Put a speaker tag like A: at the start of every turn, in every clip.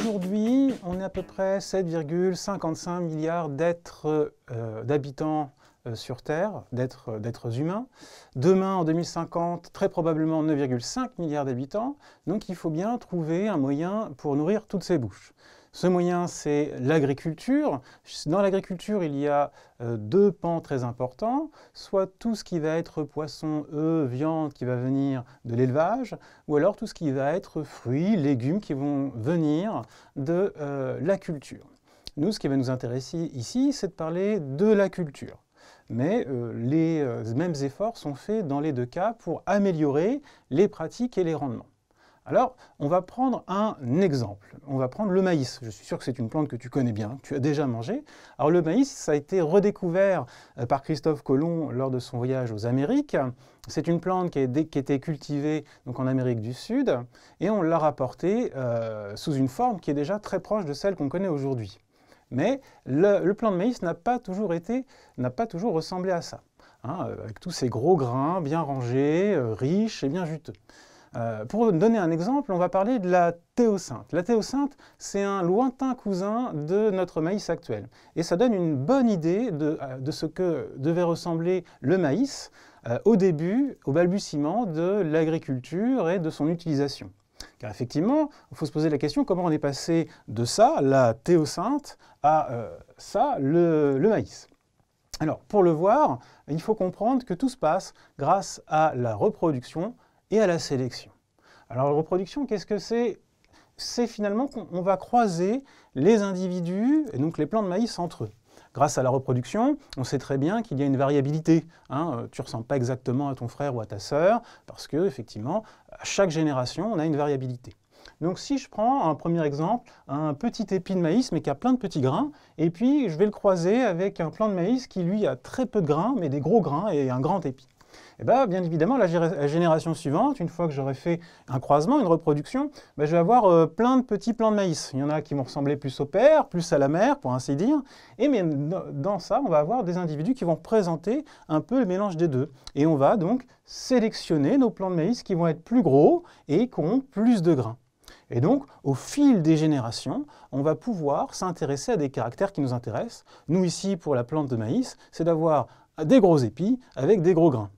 A: Aujourd'hui, on est à peu près 7,55 milliards euh, d'habitants euh, sur Terre, euh, d'êtres humains. Demain, en 2050, très probablement 9,5 milliards d'habitants. Donc il faut bien trouver un moyen pour nourrir toutes ces bouches. Ce moyen, c'est l'agriculture. Dans l'agriculture, il y a euh, deux pans très importants, soit tout ce qui va être poisson, œufs, viande qui va venir de l'élevage, ou alors tout ce qui va être fruits, légumes qui vont venir de euh, la culture. Nous, ce qui va nous intéresser ici, c'est de parler de la culture. Mais euh, les mêmes efforts sont faits dans les deux cas pour améliorer les pratiques et les rendements. Alors, on va prendre un exemple. On va prendre le maïs. Je suis sûr que c'est une plante que tu connais bien, que tu as déjà mangé. Alors, le maïs, ça a été redécouvert euh, par Christophe Colomb lors de son voyage aux Amériques. C'est une plante qui a, été, cultivée donc, en Amérique du Sud et on l'a rapportée euh, sous une forme qui est déjà très proche de celle qu'on connaît aujourd'hui. Mais le, plant de maïs n'a pas toujours été, n'a pas toujours ressemblé à ça. Hein, avec tous ces gros grains bien rangés, euh, riches et bien juteux. Euh, pour donner un exemple, on va parler de la théosinte. La théosinte, c'est un lointain cousin de notre maïs actuel. Et ça donne une bonne idée de, euh, ce que devait ressembler le maïs euh, au début, au balbutiement de l'agriculture et de son utilisation. Car effectivement, il faut se poser la question comment on est passé de ça, la théosinte, à ça, le maïs. Alors, pour le voir, il faut comprendre que tout se passe grâce à la reproduction et à la sélection. Alors la reproduction, qu'est-ce que c'est C'est finalement qu'on va croiser les individus, et donc les plants de maïs entre eux. Grâce à la reproduction, on sait très bien qu'il y a une variabilité. Hein. Euh, tu ne ressembles pas exactement à ton frère ou à ta sœur, parce que effectivement, à chaque génération, on a une variabilité. Donc si je prends un premier exemple, un petit épi de maïs mais qui a plein de petits grains, et puis je vais le croiser avec un plant de maïs qui lui a très peu de grains, mais des gros grains et un grand épi. Et eh bien, bien évidemment, la, génération suivante, une fois que j'aurai fait un croisement, une reproduction, ben, je vais avoir euh, plein de petits plants de maïs. Il y en a qui vont ressembler plus au père, plus à la mère, pour ainsi dire. Et dans ça, on va avoir des individus qui vont présenter un peu le mélange des deux. Et on va donc sélectionner nos plants de maïs qui vont être plus gros et qui auront plus de grains. Et donc, au fil des générations, on va pouvoir s'intéresser à des caractères qui nous intéressent. Nous, ici, pour la plante de maïs, c'est d'avoir des gros épis avec des gros grains.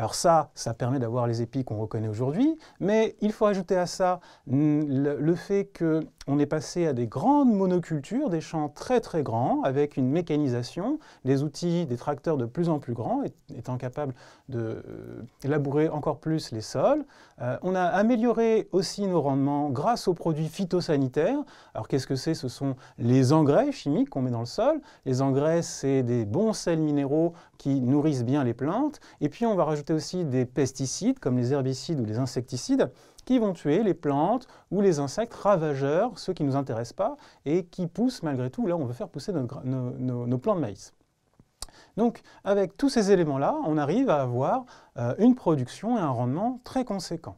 A: Alors ça, ça permet d'avoir les épis qu'on reconnaît aujourd'hui, mais il faut ajouter à ça hmm, le, le fait que on est passé à des grandes monocultures, des champs très très grands, avec une mécanisation, des outils, des tracteurs de plus en plus grands, étant capables de euh, labourer encore plus les sols. Euh, on a amélioré aussi nos rendements grâce aux produits phytosanitaires. Alors qu'est-ce que c'est Ce sont les engrais chimiques qu'on met dans le sol. Les engrais, c'est des bons sels minéraux qui nourrissent bien les plantes. Et puis on va rajouter aussi des pesticides, comme les herbicides ou les insecticides qui vont tuer les plantes ou les insectes ravageurs, ceux qui ne nous intéressent pas et qui poussent malgré tout. Là, on veut faire pousser nos, plants de maïs. Donc, avec tous ces éléments-là, on arrive à avoir euh, une production et un rendement très conséquents.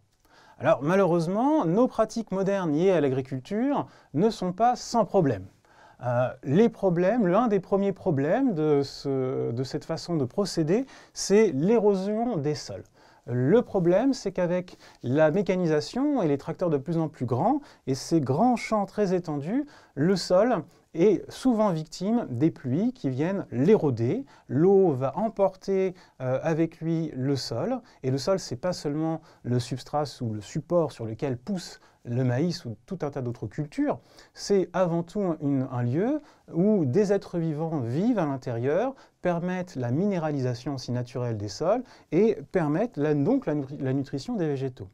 A: Alors malheureusement, nos pratiques modernes liées à l'agriculture ne sont pas sans problème. Euh, les problèmes, l'un des premiers problèmes de cette façon de procéder, c'est l'érosion des sols. Le problème, c'est qu'avec la mécanisation et les tracteurs de plus en plus grands, et ces grands champs très étendus, le sol est souvent victime des pluies qui viennent l'éroder. L'eau va emporter euh, avec lui le sol, et le sol, c'est pas seulement le substrat ou le support sur lequel pousse le maïs ou tout un tas d'autres cultures, c'est avant tout un lieu où des êtres vivants vivent à l'intérieur, permettent la minéralisation si naturelle des sols et permettent donc la nutrition des végétaux.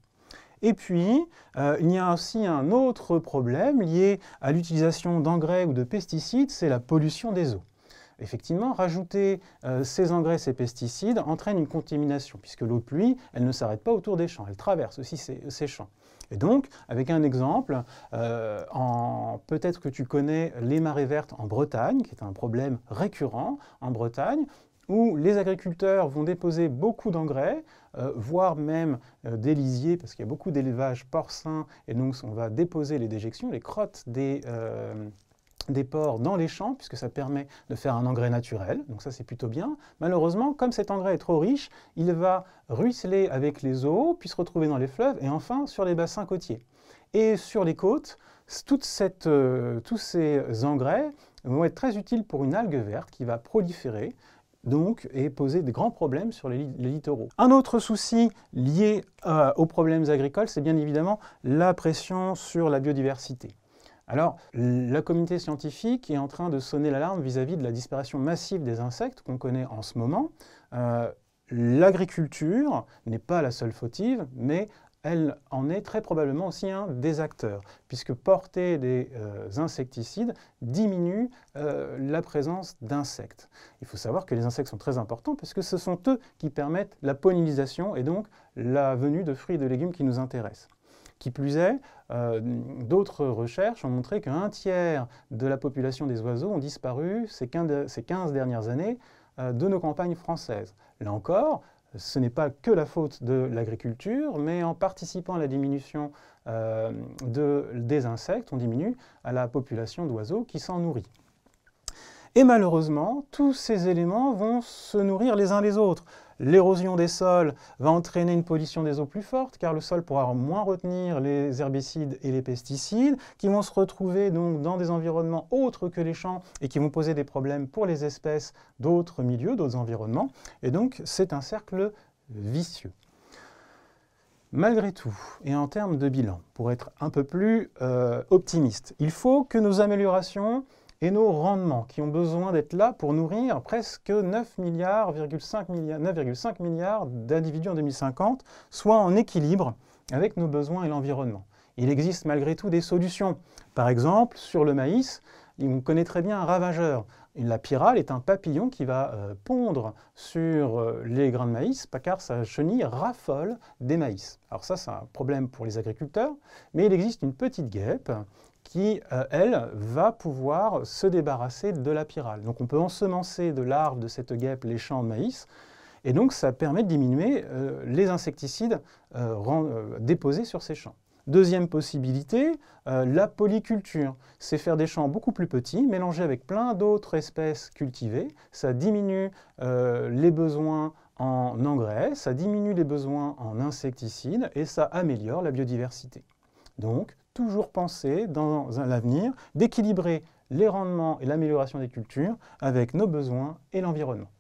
A: Et puis, euh, il y a aussi un autre problème lié à l'utilisation d'engrais ou de pesticides, c'est la pollution des eaux. Effectivement, rajouter euh, ces engrais, ces pesticides entraîne une contamination, puisque l'eau de pluie, elle ne s'arrête pas autour des champs, elle traverse aussi ces, champs. Et donc, avec un exemple, euh, peut-être que tu connais les marées vertes en Bretagne, qui est un problème récurrent en Bretagne où les agriculteurs vont déposer beaucoup d'engrais, euh, voire même euh, des lisiers, parce qu'il y a beaucoup d'élevage porcin, et donc on va déposer les déjections, les crottes euh, des, porcs dans les champs, puisque ça permet de faire un engrais naturel, donc ça c'est plutôt bien. Malheureusement, comme cet engrais est trop riche, il va ruisseler avec les eaux, puis se retrouver dans les fleuves, et enfin sur les bassins côtiers. Et sur les côtes, tous ces engrais vont être très utiles pour une algue verte qui va proliférer, donc, et poser des grands problèmes sur les, littoraux. Un autre souci lié euh, aux problèmes agricoles, c'est bien évidemment la pression sur la biodiversité. Alors, la communauté scientifique est en train de sonner l'alarme vis-à-vis de la disparition massive des insectes qu'on connaît en ce moment. Euh, l'agriculture n'est pas la seule fautive, mais elle en est très probablement aussi un des acteurs, puisque porter des euh, insecticides diminue euh, la présence d'insectes. Il faut savoir que les insectes sont très importants, parce que ce sont eux qui permettent la pollinisation et donc la venue de fruits et de légumes qui nous intéressent. Qui plus est, euh, d'autres recherches ont montré qu'un tiers de la population des oiseaux ont disparu ces ces 15 dernières années de nos campagnes françaises. Là encore, ce n'est pas que la faute de l'agriculture, mais en participant à la diminution euh, des insectes, on diminue à la population d'oiseaux qui s'en nourrit. Et malheureusement, tous ces éléments vont se nourrir les uns les autres. L'érosion des sols va entraîner une pollution des eaux plus forte, car le sol pourra moins retenir les herbicides et les pesticides, qui vont se retrouver donc dans des environnements autres que les champs et qui vont poser des problèmes pour les espèces d'autres milieux, d'autres environnements. Et donc, c'est un cercle vicieux. Malgré tout, et en termes de bilan, pour être un peu plus euh, optimiste, il faut que nos améliorations et nos rendements, qui ont besoin d'être là pour nourrir presque 9,5 milliards, d'individus en 2050, soit en équilibre avec nos besoins et l'environnement. Il existe malgré tout des solutions. Par exemple, sur le maïs, on connaît très bien un ravageur. La pyrale est un papillon qui va euh, pondre sur euh, les grains de maïs car sa chenille raffole des maïs. Alors ça, c'est un problème pour les agriculteurs, mais il existe une petite guêpe qui, euh, elle, va pouvoir se débarrasser de la pyrale. Donc on peut ensemencer de larves de cette guêpe les champs de maïs, et donc ça permet de diminuer les insecticides déposés sur ces champs. Deuxième possibilité, euh, la polyculture. C'est faire des champs beaucoup plus petits, mélangés avec plein d'autres espèces cultivées. Ça diminue euh, les besoins en engrais, ça diminue les besoins en insecticides et ça améliore la biodiversité. Donc, toujours penser dans un avenir d'équilibrer les rendements et l'amélioration des cultures avec nos besoins et l'environnement.